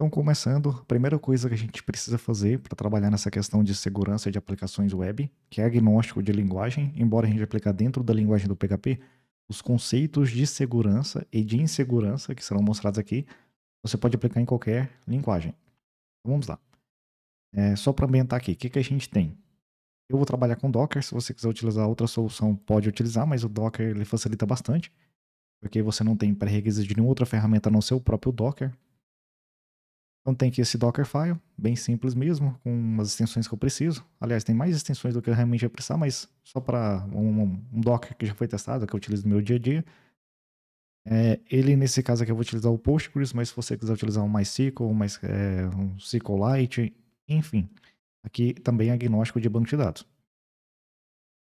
Então, começando, a primeira coisa que a gente precisa fazer para trabalhar nessa questão de segurança de aplicações web, que é agnóstico de linguagem, embora a gente aplique dentro da linguagem do PHP, os conceitos de segurança e de insegurança que serão mostrados aqui, você pode aplicar em qualquer linguagem. Então, vamos lá. É, só para ambientar aqui, o que, que a gente tem? Eu vou trabalhar com Docker, se você quiser utilizar outra solução, pode utilizar, mas o Docker ele facilita bastante, porque você não tem pré-requisitos de nenhuma outra ferramenta a não ser o próprio Docker, então tem aqui esse Dockerfile, bem simples mesmo, com umas extensões que eu preciso. Aliás, tem mais extensões do que eu realmente ia precisar, mas só para um, um, Docker que já foi testado, que eu utilizo no meu dia a dia. É, ele, nesse caso aqui, eu vou utilizar o Postgres, mas se você quiser utilizar um MySQL, um, mais, é, um SQLite, enfim. Aqui também é agnóstico de banco de dados.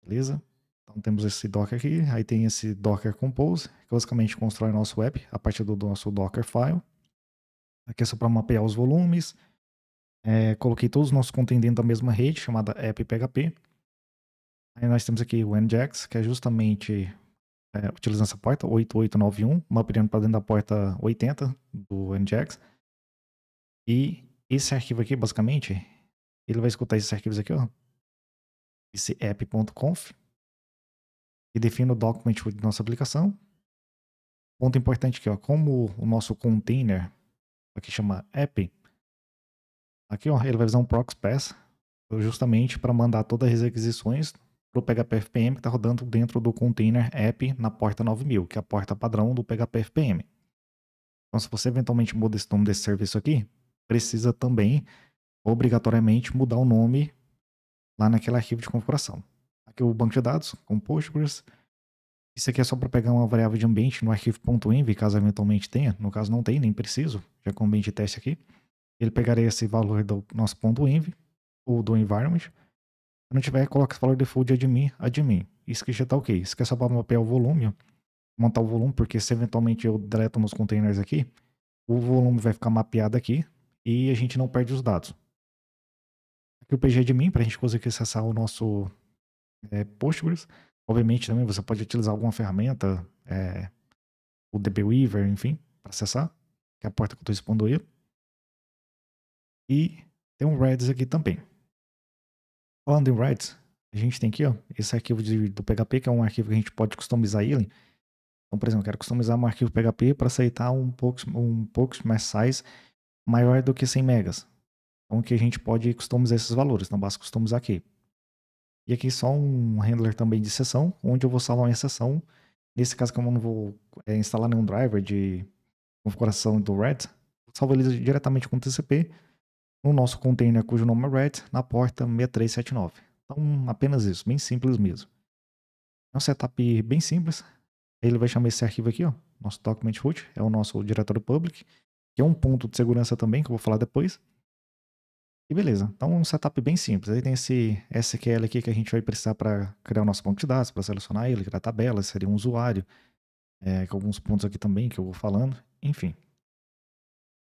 Beleza? Então temos esse Docker aqui, aí tem esse Docker Compose, que basicamente constrói nosso app a partir do nosso Dockerfile. Aqui é só para mapear os volumes. É, coloquei todos os nossos dentro da mesma rede, chamada app.php. Aí nós temos aqui o nginx que é justamente é, utilizando essa porta 8891, mapeando para dentro da porta 80 do nginx. E esse arquivo aqui, basicamente, ele vai escutar esses arquivos aqui, ó. Esse app.conf. E define o document de nossa aplicação. Ponto importante aqui, ó. Como o nosso container aqui é chama app. Aqui ó, ele vai usar um proxy pass justamente para mandar todas as requisições para o FPM que está rodando dentro do container app na porta 9000, que é a porta padrão do FPM. Então, se você eventualmente muda esse nome desse serviço aqui, precisa também, obrigatoriamente, mudar o nome lá naquele arquivo de configuração. Aqui o banco de dados com Postgres. Isso aqui é só para pegar uma variável de ambiente no arquivo.env, caso eventualmente tenha. No caso, não tem, nem preciso já com o bin de teste aqui, ele pegaria esse valor do nosso ponto env, ou do environment. Se não tiver, coloca esse valor default de admin, admin. Isso que já tá ok. Isso que é só para mapear o volume, montar o volume, porque se eventualmente eu deleto meus containers aqui, o volume vai ficar mapeado aqui e a gente não perde os dados. Aqui o pgadmin, para a gente conseguir acessar o nosso é, Postgres. Obviamente também você pode utilizar alguma ferramenta, é, o DBWeaver, enfim, para acessar é a porta que eu estou expondo aí. E tem um Reds aqui também. Falando em Reds, a gente tem aqui ó, esse arquivo de, do PHP, que é um arquivo que a gente pode customizar ele. Então, por exemplo, eu quero customizar um arquivo PHP para aceitar um pouco um pouco mais size maior do que 100 megas. Então, que a gente pode customizar esses valores, então basta customizar aqui. E aqui só um handler também de sessão, onde eu vou salvar uma sessão. Nesse caso, como eu não vou é, instalar nenhum driver de configuração do RED, salva ele diretamente com o TCP no nosso container cujo nome é RED na porta 6379. Então, apenas isso, bem simples mesmo. É um setup bem simples. Ele vai chamar esse arquivo aqui, ó, nosso document root, é o nosso diretório public, que é um ponto de segurança também, que eu vou falar depois. E beleza, então um setup bem simples. Aí tem esse SQL aqui que a gente vai precisar para criar o nosso banco de dados, para selecionar ele, criar tabela, seria um usuário, é, com alguns pontos aqui também que eu vou falando, enfim.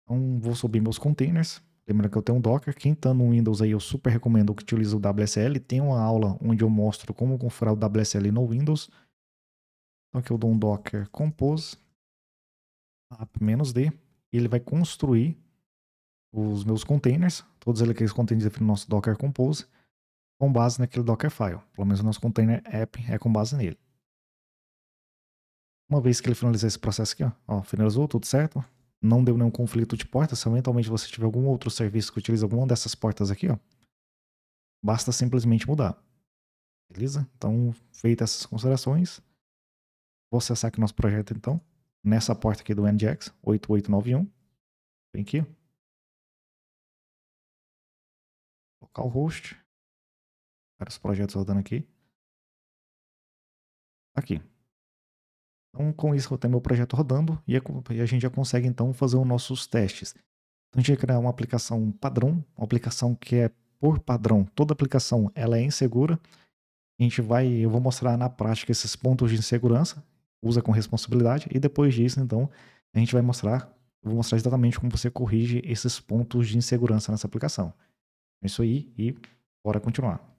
Então, vou subir meus containers. Lembrando que eu tenho um Docker. Quem está no Windows aí, eu super recomendo que utilize o WSL. Tem uma aula onde eu mostro como configurar o WSL no Windows. Então, aqui eu dou um Docker compose app-d e ele vai construir os meus containers, todos aqueles containers aqui no nosso Docker Compose, com base naquele Dockerfile. Pelo menos o nosso container app é com base nele. Uma vez que ele finalizar esse processo aqui, ó, ó finalizou, tudo certo. Não deu nenhum conflito de portas. Se eventualmente você tiver algum outro serviço que utiliza alguma dessas portas aqui, ó, basta simplesmente mudar. Beleza? Então, feitas essas considerações, vou acessar aqui nosso projeto então, nessa porta aqui do NGX 8891. Vem aqui. Localhost. Vários projetos rodando aqui. Aqui. Então, com isso, eu tenho meu projeto rodando é e a gente já consegue, então, fazer os nossos testes. Então, a gente vai criar uma aplicação padrão, uma aplicação que é por padrão. Toda aplicação, ela é insegura. A gente vai, eu vou mostrar na prática esses pontos de insegurança, usa com responsabilidade, e depois disso, então, a gente vai mostrar, eu vou mostrar exatamente como você corrige esses pontos de insegurança nessa aplicação. É isso aí e bora continuar.